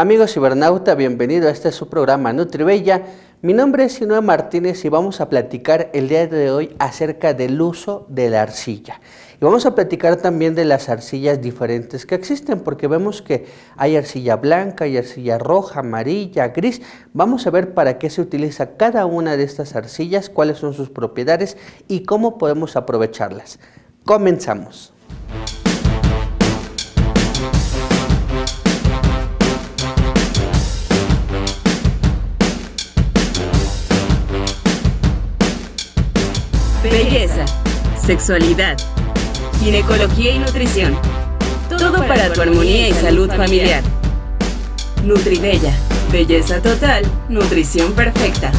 Amigos cibernauta, bienvenido a este su programa NutriBella. Mi nombre es Sinoa Martínez y vamos a platicar el día de hoy acerca del uso de la arcilla. Y vamos a platicar también de las arcillas diferentes que existen, porque vemos que hay arcilla blanca, hay arcilla roja, amarilla, gris. Vamos a ver para qué se utiliza cada una de estas arcillas, cuáles son sus propiedades y cómo podemos aprovecharlas. Comenzamos. sexualidad, ginecología y nutrición. Todo para tu armonía y salud familiar. Nutribella, belleza total, nutrición perfecta.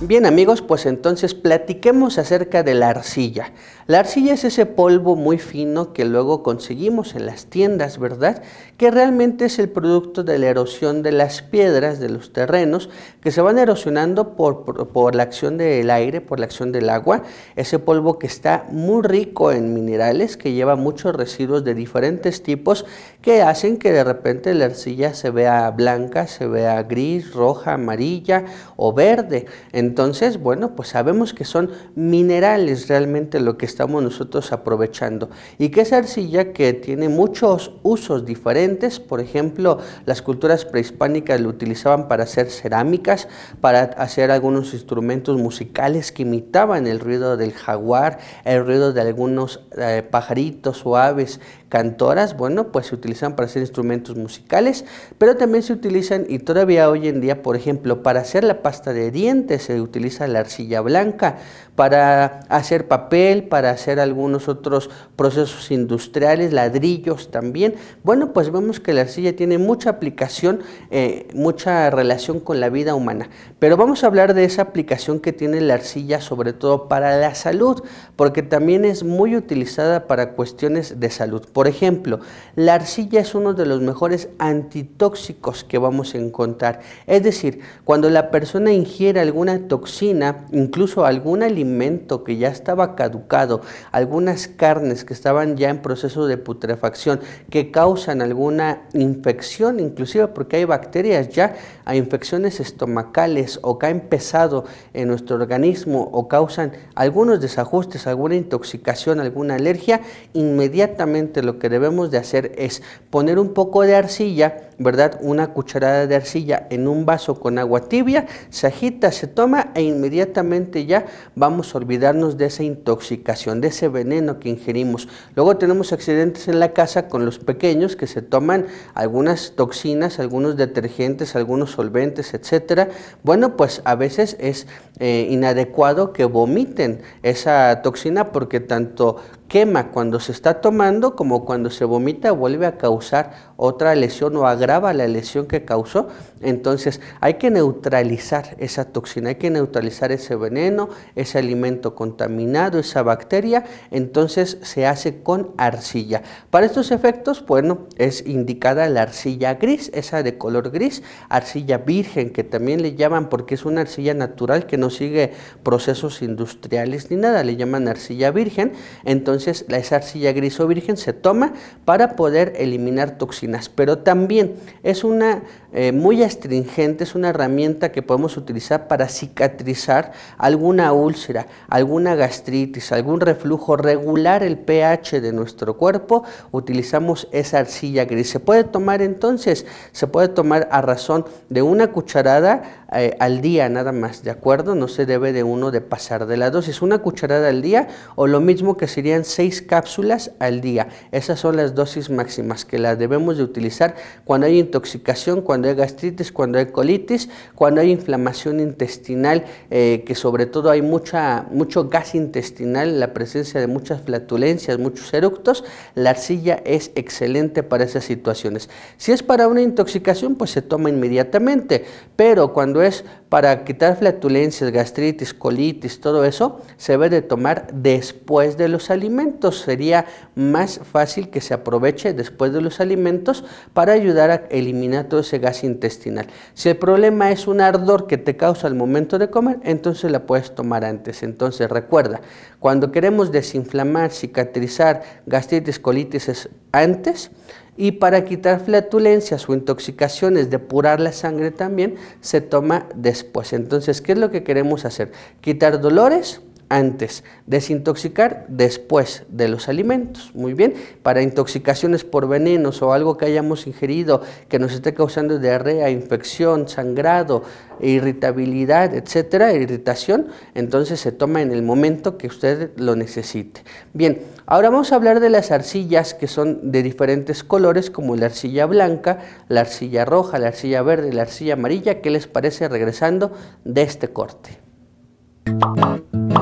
Bien amigos, pues entonces platiquemos acerca de la arcilla. La arcilla es ese polvo muy fino que luego conseguimos en las tiendas, ¿verdad? que realmente es el producto de la erosión de las piedras, de los terrenos, que se van erosionando por, la acción del aire, por la acción del agua, ese polvo que está muy rico en minerales, que lleva muchos residuos de diferentes tipos, que hacen que de repente la arcilla se vea blanca, se vea gris, roja, amarilla o verde. Entonces, bueno, pues sabemos que son minerales realmente lo que estamos nosotros aprovechando y que esa arcilla que tiene muchos usos diferentes, por ejemplo, las culturas prehispánicas lo utilizaban para hacer cerámicas, para hacer algunos instrumentos musicales que imitaban el ruido del jaguar, el ruido de algunos eh, pajaritos o aves cantoras, bueno, pues se utilizan para hacer instrumentos musicales, pero también se utilizan y todavía hoy en día, por ejemplo, para hacer la pasta de dientes se utiliza la arcilla blanca, para hacer papel, para hacer algunos otros procesos industriales, ladrillos también. Bueno, pues vemos que la arcilla tiene mucha aplicación, eh, mucha relación con la vida humana. Pero vamos a hablar de esa aplicación que tiene la arcilla, sobre todo para la salud, porque también es muy utilizada para cuestiones de salud. Por ejemplo, la arcilla es uno de los mejores antitóxicos que vamos a encontrar. Es decir, cuando la persona ingiere alguna toxina, incluso algún alimento que ya estaba caducado, algunas carnes que estaban ya en proceso de putrefacción, que causan algún una infección, inclusive porque hay bacterias ya, hay infecciones estomacales o que ha empezado en nuestro organismo o causan algunos desajustes, alguna intoxicación, alguna alergia, inmediatamente lo que debemos de hacer es poner un poco de arcilla ¿verdad? Una cucharada de arcilla en un vaso con agua tibia, se agita, se toma e inmediatamente ya vamos a olvidarnos de esa intoxicación, de ese veneno que ingerimos. Luego tenemos accidentes en la casa con los pequeños que se toman algunas toxinas, algunos detergentes, algunos solventes, etcétera. Bueno, pues a veces es eh, inadecuado que vomiten esa toxina porque tanto quema cuando se está tomando como cuando se vomita vuelve a causar otra lesión o agrava la lesión que causó. Entonces hay que neutralizar esa toxina, hay que neutralizar ese veneno, ese alimento contaminado, esa bacteria. Entonces se hace con arcilla. Para estos efectos, bueno, es indicada la arcilla gris, esa de color gris, arcilla virgen que también le llaman porque es una arcilla natural que no sigue procesos industriales ni nada, le llaman arcilla virgen. Entonces entonces la arcilla gris o virgen se toma para poder eliminar toxinas, pero también es una eh, muy astringente, es una herramienta que podemos utilizar para cicatrizar alguna úlcera, alguna gastritis, algún reflujo, regular el pH de nuestro cuerpo, utilizamos esa arcilla gris. Se puede tomar entonces, se puede tomar a razón de una cucharada eh, al día nada más, ¿de acuerdo? No se debe de uno de pasar de la dosis, una cucharada al día o lo mismo que serían seis cápsulas al día. Esas son las dosis máximas que las debemos de utilizar cuando hay intoxicación, cuando hay gastritis, cuando hay colitis, cuando hay inflamación intestinal, eh, que sobre todo hay mucha, mucho gas intestinal, la presencia de muchas flatulencias, muchos eructos, la arcilla es excelente para esas situaciones. Si es para una intoxicación, pues se toma inmediatamente, pero cuando es para quitar flatulencias, gastritis, colitis, todo eso, se debe de tomar después de los alimentos. Sería más fácil que se aproveche después de los alimentos para ayudar a eliminar todo ese gas intestinal. Si el problema es un ardor que te causa al momento de comer, entonces la puedes tomar antes. Entonces recuerda, cuando queremos desinflamar, cicatrizar gastritis, colitis antes, y para quitar flatulencias o intoxicaciones, depurar la sangre también, se toma después. Entonces, ¿qué es lo que queremos hacer? Quitar dolores, antes, desintoxicar después de los alimentos. Muy bien, para intoxicaciones por venenos o algo que hayamos ingerido que nos esté causando diarrea, infección, sangrado, irritabilidad, etcétera, irritación, entonces se toma en el momento que usted lo necesite. Bien, ahora vamos a hablar de las arcillas que son de diferentes colores, como la arcilla blanca, la arcilla roja, la arcilla verde, la arcilla amarilla. ¿Qué les parece regresando de este corte?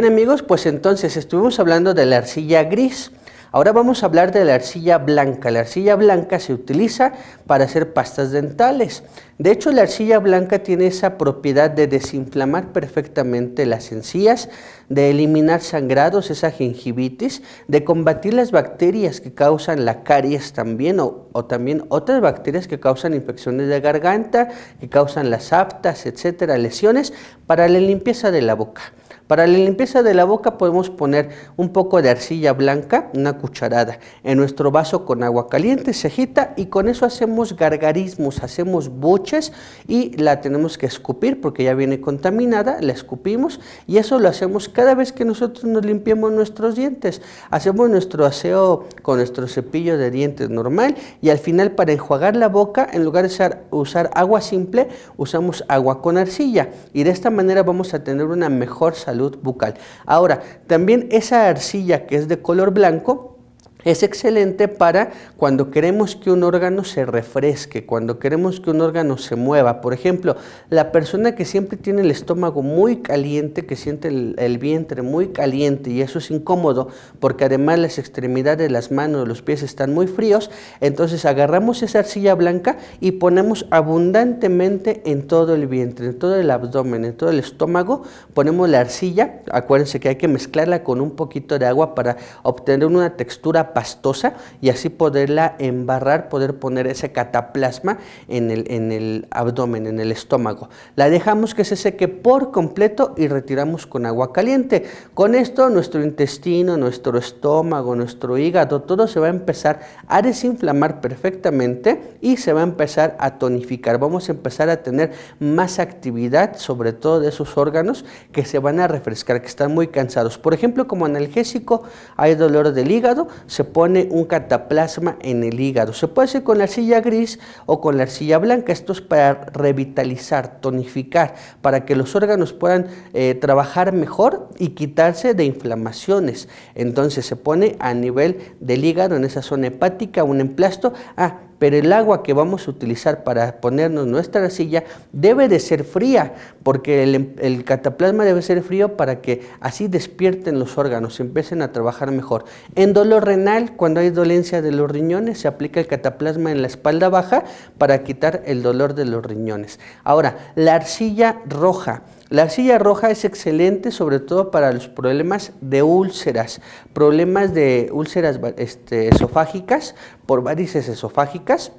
Bien amigos, pues entonces estuvimos hablando de la arcilla gris. Ahora vamos a hablar de la arcilla blanca. La arcilla blanca se utiliza para hacer pastas dentales. De hecho, la arcilla blanca tiene esa propiedad de desinflamar perfectamente las encías, de eliminar sangrados, esa gingivitis, de combatir las bacterias que causan la caries también o, también otras bacterias que causan infecciones de garganta, que causan las aftas, etcétera, lesiones, para la limpieza de la boca. Para la limpieza de la boca podemos poner un poco de arcilla blanca, una cucharada, en nuestro vaso con agua caliente, se agita y con eso hacemos gargarismos, hacemos buches y la tenemos que escupir porque ya viene contaminada, la escupimos y eso lo hacemos cada vez que nosotros nos limpiemos nuestros dientes. Hacemos nuestro aseo con nuestro cepillo de dientes normal y al final para enjuagar la boca, en lugar de usar, usar agua simple, usamos agua con arcilla y de esta manera vamos a tener una mejor salud bucal. Ahora, también esa arcilla que es de color blanco, es excelente para cuando queremos que un órgano se refresque, cuando queremos que un órgano se mueva. Por ejemplo, la persona que siempre tiene el estómago muy caliente, que siente el, vientre muy caliente y eso es incómodo porque además las extremidades, de las manos, los pies están muy fríos, entonces agarramos esa arcilla blanca y ponemos abundantemente en todo el vientre, en todo el abdomen, en todo el estómago, ponemos la arcilla, acuérdense que hay que mezclarla con un poquito de agua para obtener una textura pastosa y así poderla embarrar, poder poner ese cataplasma en el, en el abdomen, en el estómago. La dejamos que se seque por completo y retiramos con agua caliente. Con esto nuestro intestino, nuestro estómago, nuestro hígado, todo se va a empezar a desinflamar perfectamente y se va a empezar a tonificar. Vamos a empezar a tener más actividad, sobre todo de esos órganos que se van a refrescar, que están muy cansados. Por ejemplo, como analgésico hay dolor del hígado, se se pone un cataplasma en el hígado. Se puede hacer con la arcilla gris o con la arcilla blanca. Esto es para revitalizar, tonificar, para que los órganos puedan eh, trabajar mejor y quitarse de inflamaciones. Entonces se pone a nivel del hígado, en esa zona hepática, un emplasto. Ah, pero el agua que vamos a utilizar para ponernos nuestra arcilla debe de ser fría, porque em, el, cataplasma debe ser frío para que así despierten los órganos, empiecen a trabajar mejor. En dolor renal, cuando hay dolencia de los riñones, se aplica el cataplasma en la espalda baja para quitar el dolor de los riñones. Ahora, la arcilla roja. La silla roja es excelente sobre todo para los problemas de úlceras, problemas de úlceras este, esofágicas por varices esofágicas,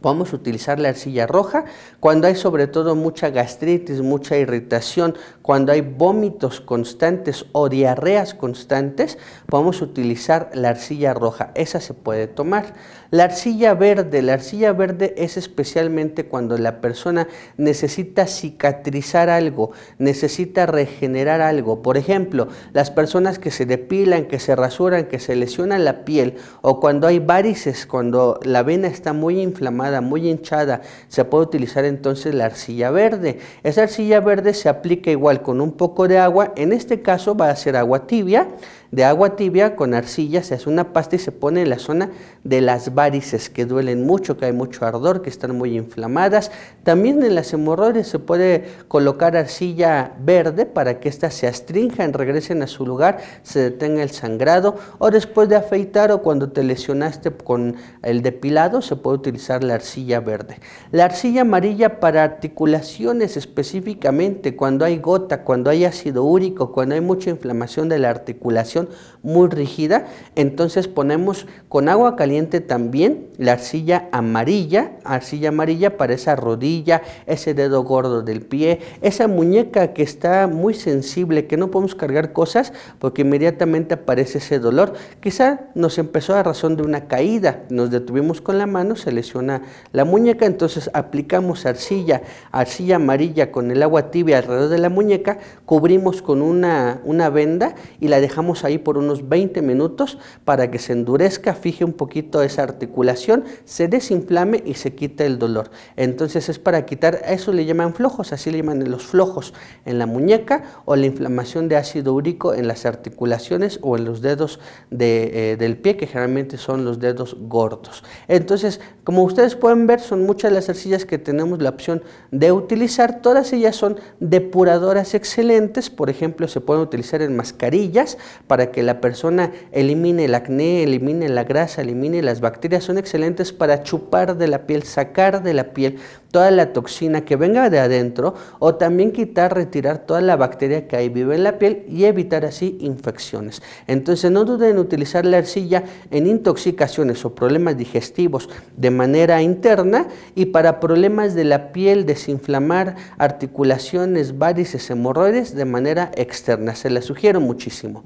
Podemos utilizar la arcilla roja cuando hay sobre todo mucha gastritis, mucha irritación, cuando hay vómitos constantes o diarreas constantes, podemos utilizar la arcilla roja, esa se puede tomar. La arcilla verde, la arcilla verde es especialmente cuando la persona necesita cicatrizar algo, necesita regenerar algo. Por ejemplo, las personas que se depilan, que se rasuran, que se lesionan la piel o cuando hay varices, cuando la vena está muy inflamada, muy hinchada, se puede utilizar entonces la arcilla verde. Esa arcilla verde se aplica igual con un poco de agua, en este caso va a ser agua tibia, de agua tibia con arcilla, se hace una pasta y se pone en la zona de las varices, que duelen mucho, que hay mucho ardor, que están muy inflamadas. También en las hemorroides se puede colocar arcilla verde para que éstas se astrinjan, regresen a su lugar, se detenga el sangrado. O después de afeitar o cuando te lesionaste con el depilado, se puede utilizar la arcilla verde. La arcilla amarilla para articulaciones específicamente, cuando hay gota, cuando hay ácido úrico, cuando hay mucha inflamación de la articulación, muy rígida, entonces ponemos con agua caliente también la arcilla amarilla, arcilla amarilla para esa rodilla, ese dedo gordo del pie, esa muñeca que está muy sensible, que no podemos cargar cosas porque inmediatamente aparece ese dolor. Quizá nos empezó a razón de una caída, nos detuvimos con la mano, se lesiona la muñeca, entonces aplicamos arcilla, arcilla amarilla con el agua tibia alrededor de la muñeca, cubrimos con una, una venda y la dejamos ahí por unos 20 minutos para que se endurezca, fije un poquito esa articulación se desinflame y se quita el dolor. Entonces es para quitar, a eso le llaman flojos, así le llaman los flojos en la muñeca o la inflamación de ácido úrico en las articulaciones o en los dedos eh, del pie, que generalmente son los dedos gordos. Entonces, como ustedes pueden ver, son muchas las arcillas que tenemos la opción de utilizar. Todas ellas son depuradoras excelentes, por ejemplo, se pueden utilizar en mascarillas para que la persona elimine el acné, elimine la grasa, elimine las bacterias, son excelentes para chupar de la piel, sacar de la piel toda la toxina que venga de adentro o también quitar, retirar toda la bacteria que ahí vive en la piel y evitar así infecciones. Entonces no duden en utilizar la arcilla en intoxicaciones o problemas digestivos de manera interna y para problemas de la piel, desinflamar articulaciones, varices, hemorroides de manera externa. Se la sugiero muchísimo.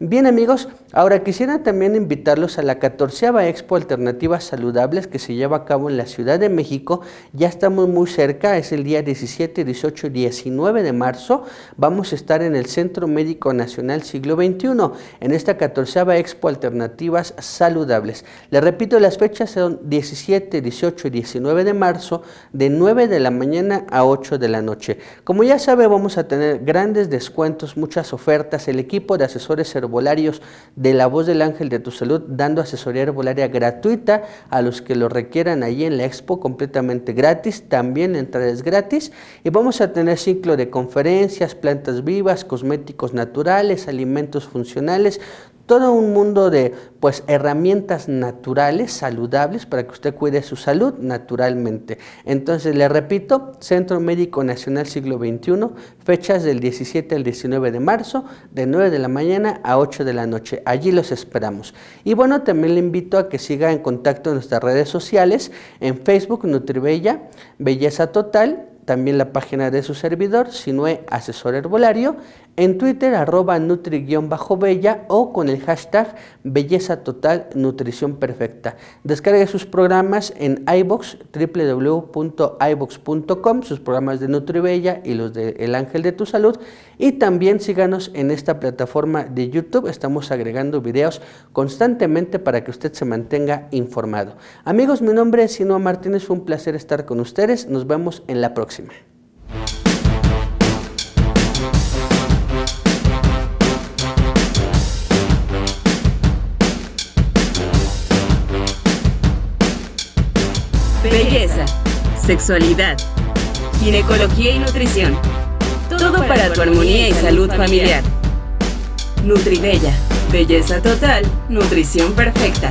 Bien amigos, ahora quisiera también invitarlos a la 14 Expo Alternativas Saludables que se lleva a cabo en la Ciudad de México. Ya estamos muy cerca, es el día 17, 18 y 19 de marzo. Vamos a estar en el Centro Médico Nacional Siglo XXI, en esta 14 Expo Alternativas Saludables. Les repito, las fechas son 17, 18 y 19 de marzo, de 9 de la mañana a 8 de la noche. Como ya sabe, vamos a tener grandes descuentos, muchas ofertas, el equipo de asesores de la voz del ángel de tu salud, dando asesoría herbolaria gratuita a los que lo requieran allí en la expo, completamente gratis, también entrar es gratis. Y vamos a tener ciclo de conferencias, plantas vivas, cosméticos naturales, alimentos funcionales, todo un mundo de pues herramientas naturales, saludables, para que usted cuide su salud naturalmente. Entonces, le repito, Centro Médico Nacional Siglo XXI, fechas del 17 al 19 de marzo, de 9 de la mañana a 8 de la noche. Allí los esperamos. Y bueno, también le invito a que siga en contacto en nuestras redes sociales, en Facebook, Nutribella, Belleza Total, también la página de su servidor, ...Sinue asesor herbolario, en Twitter arroba nutri-bella o con el hashtag belleza total nutrición perfecta. Descargue sus programas en iBox www.ibox.com, sus programas de NutriBella y los de El Ángel de tu Salud y también síganos en esta plataforma de YouTube. Estamos agregando videos constantemente para que usted se mantenga informado. Amigos, mi nombre es Sinoa Martínez. Fue un placer estar con ustedes. Nos vemos en la próxima. Belleza, sexualidad, ginecología y nutrición. Todo para tu armonía y salud familiar. Nutribella, belleza total, nutrición perfecta.